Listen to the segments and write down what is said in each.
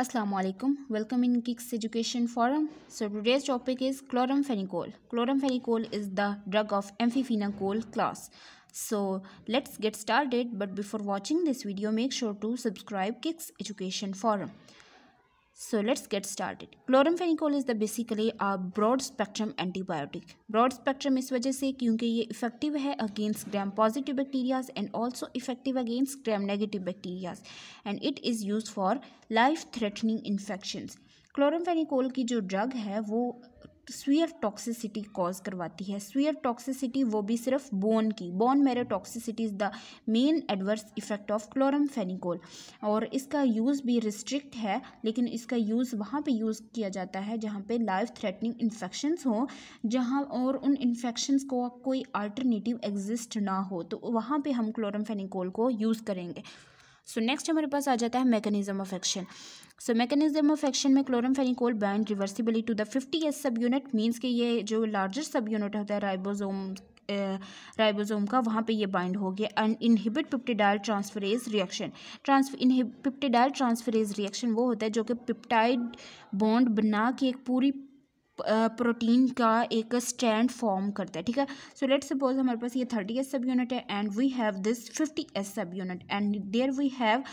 Assalamualaikum. alaikum. Welcome in Kicks Education Forum. So today's topic is chloramphenicol. Chloramphenicol is the drug of Amphenicol class. So let's get started but before watching this video make sure to subscribe Kicks Education Forum. So let's get started. Chloramphenicol is the basically a broad spectrum antibiotic. Broad spectrum is वजह से क्योंकि ये effective है against gram positive bacteria and also effective against gram negative bacteria and it is used for life threatening infections. क्लोरम्फेनिकोल की जो drug है वो severe toxicity cause करवाती है स्वीयर टॉक्सिसिटी वो भी सिर्फ बोन की bone marrow toxicity is the main adverse effect of chloramphenicol और इसका यूज़ भी रिस्ट्रिक्ट है लेकिन इसका यूज़ वहाँ पे यूज़ किया जाता है जहाँ पे लाइफ थ्रेटनिंग इन्फेक्शंस हों जहाँ और उन इन्फेक्शंस को कोई अल्टरनेटिव एग्जिस्ट ना हो तो वहाँ पर हम क्लोरम फेनिकोल को यूज़ करेंगे सो नेक्स्ट हमारे पास आ जाता है mechanism of action so mechanism of action में chloramphenicol bind reversibly to the fifty S subunit means कि ये जो लार्जेस्ट सब यूनिट होता है राइबोजोम राइबोसोम का वहाँ पे ये बाइंड हो गया and inhibit peptidyl transferase reaction transpeptidyl transferase reaction वो होता है जो कि पिप्टाइड बॉन्ड बना के एक पूरी प्रोटीन का एक स्टैंड फॉर्म करता है ठीक है सो लेट सपोज हमारे पास ये थर्टी एस सब यूनिट है and we have this fifty S subunit and there we have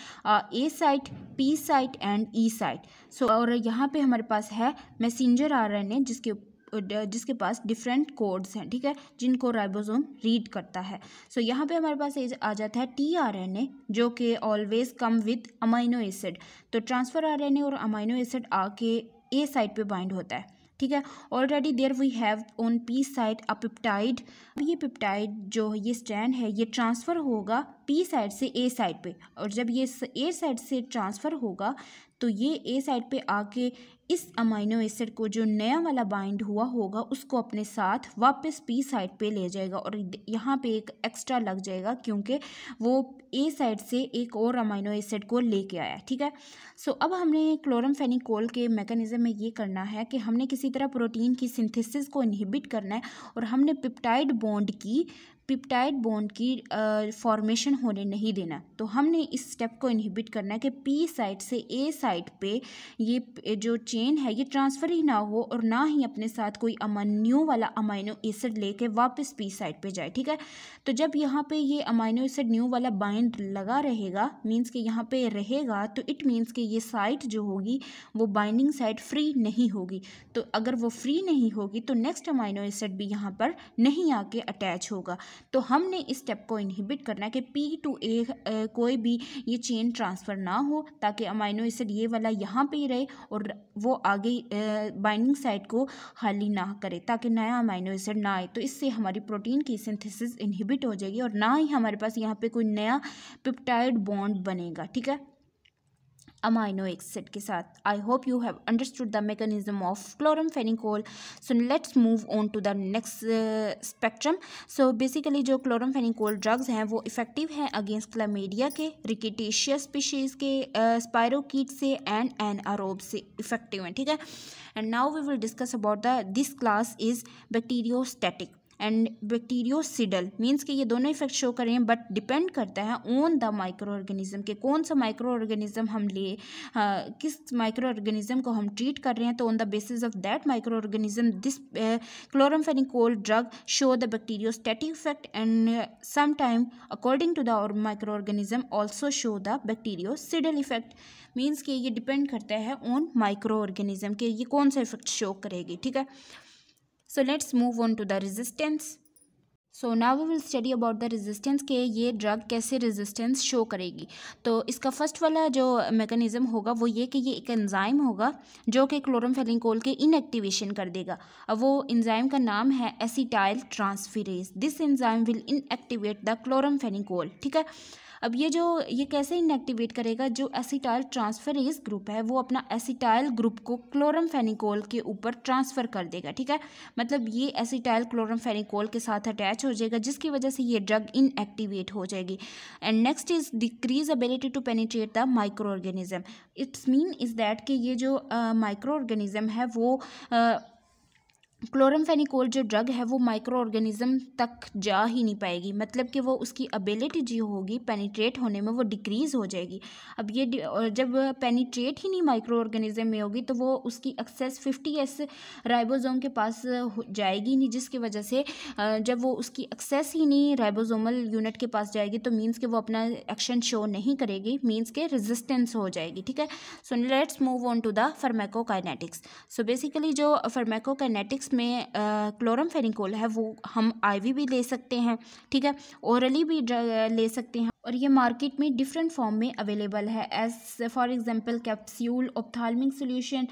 A site P site and E site so और यहाँ पे हमारे पास है मैसेंजर आर एन ए जिसके जिसके पास डिफरेंट कोड्स हैं ठीक है जिनको राइबोसोम रीड करता है सो so, यहाँ पे हमारे पास एज आ जाता है टी आर एन ए जो कि always come with amino acid तो ट्रांसफ़र आर एन ए और अमाइनो एसिड आके ए साइड पे बाइंड होता है ठीक है already there we have on P side a peptide ये पिप्टाइड जो ये स्ट्रैंड है ये ट्रांसफ़र होगा पी साइड से ए साइड पे और जब ये ए साइड से ट्रांसफ़र होगा तो ये ए साइड पे आके इस अमाइनो एसिड को जो नया वाला बाइंड हुआ होगा उसको अपने साथ वापस पी साइड पे ले जाएगा और यहाँ पे एक एक्स्ट्रा लग जाएगा क्योंकि वो ए साइड से एक और अमाइनो एसिड को लेके आया ठीक है सो अब हमने क्लोरम फेनिकोल के मेकनिज़म में ये करना है कि हमने किसी तरह प्रोटीन की सिंथेसिस को इनहिबिट करना है और हमने पिप्टाइड बॉन्ड की पिप्टाइड बॉन्ड की फॉर्मेशन होने नहीं देना तो हमने इस स्टेप को इनहिबिट करना है कि पी साइट से ए साइट पे ये जो चेन है ये ट्रांसफ़र ही ना हो और ना ही अपने साथ कोई अमान्यू वाला अमाइनो एसिड लेके वापस पी साइट पे जाए ठीक है तो जब यहाँ पे ये अमाइनो एसिड न्यू वाला बाइंड लगा रहेगा मीन्स कि यहाँ पे रहेगा तो इट मीन्स कि ये साइट जो होगी वो बाइंडिंग साइट फ्री नहीं होगी तो अगर वो फ्री नहीं होगी तो नेक्स्ट अमाइनो एसिड भी यहाँ पर नहीं आके अटैच होगा तो हमने इस स्टेप को इनहिबिट करना है कि पी टू ए कोई भी ये चेन ट्रांसफ़र ना हो ताकि अमाइनो एसिड ये वाला यहाँ पे ही रहे और वो आगे बाइंडिंग साइट को खाली ना करे ताकि नया अमाइनो एसिड ना आए तो इससे हमारी प्रोटीन की सिंथेसिस इनहिबिट हो जाएगी और ना ही हमारे पास यहाँ पे कोई नया पिपटाइड बॉन्ड बनेगा ठीक है अमाइनो एक्सिड के साथ I hope you have understood the mechanism of chloramphenicol so let's move on to the next spectrum so basically जो क्लोरम फेनिकोल ड्रग्स हैं वो इफेक्टिव हैं अगेंस्ट क्लामेडिया के रिकेटेशिया स्पीशीज़ के स्पायरोकीट uh, से एंड एन आरोब से effective हैं ठीक है and now we will discuss about the this class is bacteriostatic and bactericidal means कि ये दोनों इफेक्ट शो कर रहे हैं बट डिपेंड करता है ऑन द माइक्रो ऑर्गेनिज्म के कौन सा माइक्रो ऑर्गेनिज्म हम ले हाँ, किस माइक्रो ऑर्गेनिज्म को हम ट्रीट कर रहे हैं तो on the basis of that microorganism this chloramphenicol drug show the bacteriostatic effect and sometime according to the microorganism also show the bactericidal effect means कि ये डिपेंड करता है ऑन माइक्रो ऑर्गेनिज्म के ये कौन सा effect show करेगी ठीक है so let's move on to the resistance so ना we will study about the resistance के ये ड्रग कैसे रेजिस्टेंस शो करेगी तो इसका फर्स्ट वाला जो मेकनिज़म होगा वो ये कि ये एक एंजाइम होगा जो कि क्लोरमफेलिंकोल के इनएक्टिवेशन कर देगा अब वो एंजाइम का नाम है acetyl transferase this enzyme will inactivate the chloramphenicol ठीक है अब ये जो ये कैसे इनएक्टिवेट करेगा जो एसिटाइल ट्रांसफरेज ग्रुप है वो अपना एसिटाइल ग्रुप को क्लोरम फेनिकोल के ऊपर ट्रांसफ़र कर देगा ठीक है मतलब ये एसिटाइल क्लोरम फेनिकोल के साथ अटैच हो जाएगा जिसकी वजह से ये ड्रग इनएक्टिवेट हो जाएगी and next is decrease ability to penetrate the microorganism its mean is that कि ये जो माइक्रो uh, ऑर्गेनिज्म है वो uh, क्लोरमफेनिकोल जो ड्रग है वो माइक्रो ऑर्गेनिज़म तक जा ही नहीं पाएगी मतलब कि वो उसकी अबिलिटी जो होगी पेनिट्रेट होने में वो डिक्रीज़ हो जाएगी अब ये जब पेनिट्रेट ही नहीं माइक्रो ऑर्गेनिज़म में होगी तो वो उसकी एक्सेस फिफ्टी एस राइबोजोम के पास जाएगी नहीं जिसकी वजह से जब वो उसकी एक्सेस ही नहीं राइबोजोमल यूनिट के पास जाएगी तो मीन्स के वो अपना एक्शन शो नहीं करेगी मीन्स के रेजिस्टेंस हो जाएगी ठीक है so let's move on to the pharmacokinetics so basically जो फर्मेकोकाइनेटिक्स मिक्स में क्लोरम फेनिकोल है वो हम आईवी भी ले सकते हैं ठीक है ओरली भी ले सकते हैं और ये मार्केट में डिफरेंट फॉर्म में अवेलेबल है as for example capsule ophthalmic solution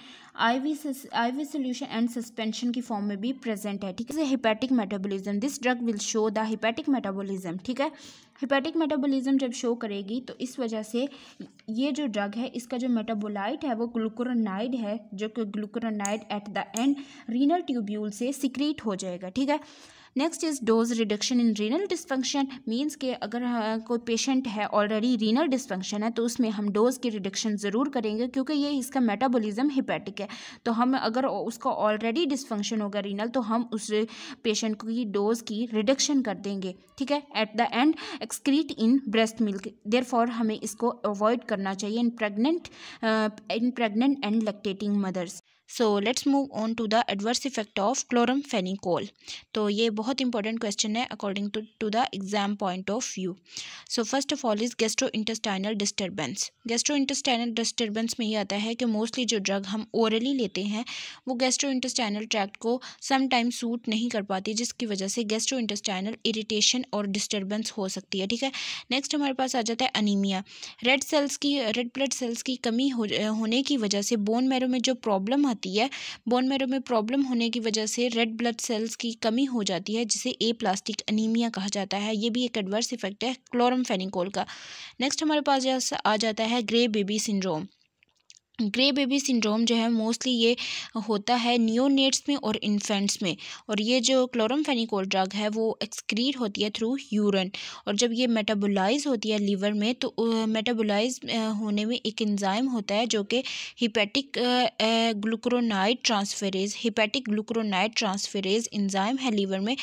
IV IV solution and suspension की फॉर्म में भी प्रेजेंट है ठीक है hepatic metabolism this drug will show the hepatic metabolism ठीक है हिपैटिक मेटाबॉलिज्म जब शो करेगी तो इस वजह से ये जो ड्रग है इसका जो मेटाबोलाइट है वो ग्लूकोरोनाइड है जो कि glucuronide at the end renal tubule से सिक्रीट हो जाएगा ठीक है next is dose reduction in renal dysfunction means के अगर हाँ, कोई पेशेंट है ऑलरेडी रीनल डिस्फंक्शन है तो उसमें हम डोज की रिडक्शन ज़रूर करेंगे क्योंकि ये इसका मेटाबोलिज्म हिपैटिक है तो हम अगर उसका ऑलरेडी डिस्फंक्शन होगा रीनल तो हम उस पेशेंट की डोज की रिडक्शन कर देंगे ठीक है at the end excrete in breast milk there हमें इसको अवॉइड करना चाहिए in pregnant in pregnant and lactating mothers so let's move on to the adverse effect of chloramphenicol तो ये बहुत इंपॉर्टेंट क्वेश्चन है according to to the exam point of view so first of all is gastrointestinal disturbance gastrointestinal disturbance में ये आता है कि mostly जो ड्रग हम ओरली लेते हैं वो गेस्ट्रो इंटेस्टाइनल ट्रैक्ट को समटाइम सूट नहीं कर पाती जिसकी वजह से गेस्ट्रो इंटेस्टाइनल इरीटेशन और डिस्टर्बेंस हो सकती है ठीक है नेक्स्ट हमारे पास आ जाता है अनिमिया रेड सेल्स की रेड ब्लड सेल्स की कमी हो, होने की वजह से बोन मैरो में जो प्रॉब्लम आती है बोन मेरो में प्रॉब्लम होने की वजह से रेड ब्लड सेल्स की कमी हो जाती है जिसे ए प्लास्टिक अनीमिया कहा जाता है ये भी एक एडवर्स इफेक्ट है क्लोरम का नेक्स्ट हमारे पास आ जाता है grey baby syndrome grey baby syndrome जो है मोस्टली ये होता है न्योनेट्स में और इन्फेंट्स में और ये जो क्लोरमफेनिकोल ड्रग है वो एक्सक्रीट होती है थ्रू यूरन और जब ये मेटाबोलाइज होती है लीवर में तो मेटाबोलाइज होने में एक एंजाइम होता है जो कि hepatic glucuronide transferase hepatic glucuronide transferase enzyme है लीवर में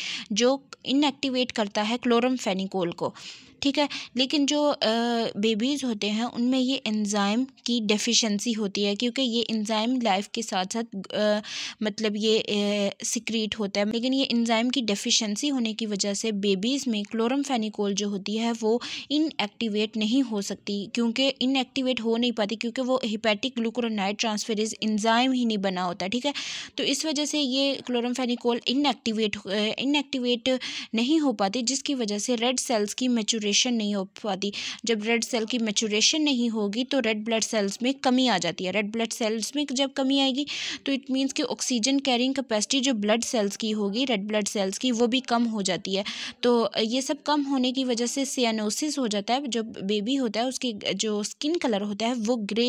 जो इनएक्टिवेट करता है क्लोरमफेनिकोल को ठीक है लेकिन जो बेबीज़ होते हैं उनमें ये एंज़ाइम की डेफिशिएंसी होती है क्योंकि ये एंज़ाइम लाइफ के साथ साथ मतलब ये सिक्रीट होता है लेकिन ये एंज़ाइम की डेफिशिएंसी होने की वजह से बेबीज़ में क्लोरम फेनिकोल जो होती है वो इनएक्टिवेट नहीं हो सकती क्योंकि इनएक्टिवेट हो नहीं पाती क्योंकि वो हिपैटिक ग्लूक्रोनाइट ट्रांसफेरिज इंजाइम ही नहीं बना होता ठीक है तो इस वजह से ये क्लोरम फेनिकोल इनएक्टिवेट इनएक्टिवेट नहीं हो पाती जिसकी वजह से रेड सेल्स की मेचूरे मेचोरेशन नहीं हो पाती जब रेड सेल की मेचोरेशन नहीं होगी तो रेड ब्लड सेल्स में कमी आ जाती है रेड ब्लड सेल्स में जब कमी आएगी तो इट मीन्स कि ऑक्सीजन कैरिंग कैपेसिटी जो ब्लड सेल्स की होगी रेड ब्लड सेल्स की वो भी कम हो जाती है तो ये सब कम होने की वजह से सियानोसिस हो जाता है जो बेबी होता है उसकी जो स्किन कलर होता है वो ग्रे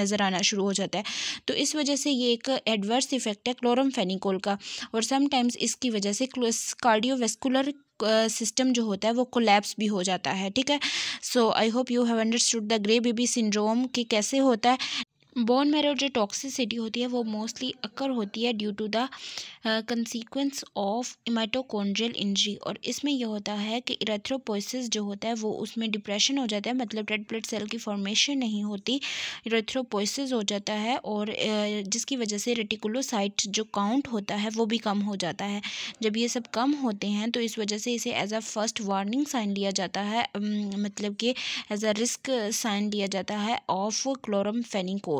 नज़र आना शुरू हो जाता है तो इस वजह से ये एक एडवर्स इफेक्ट है क्लोरम फेनिकोल का और समटाइम्स इसकी वजह से कार्डियोवेस्कुलर सिस्टम जो होता है वो कोलैप्स भी हो जाता है ठीक है so I hope you have understood the grey baby syndrome कि कैसे होता है बोन मेरो जो टॉक्सिसिटी होती है वो मोस्टली अकर होती है due to the consequence of mitochondrial injury और इसमें यह होता है कि इरेथ्रोपोइसिस जो होता है वो उसमें डिप्रेशन हो जाता है मतलब रेड ब्लड सेल की फॉर्मेशन नहीं होती इरेथ्रोपोइसिस हो जाता है और uh, जिसकी वजह से रेटिकुलोसाइट जो काउंट होता है वो भी कम हो जाता है जब ये सब कम होते हैं तो इस वजह से इसे as a first warning sign लिया जाता है um, मतलब कि एज अ रिस्क साइन लिया जाता है ऑफ क्लोरम फेनिको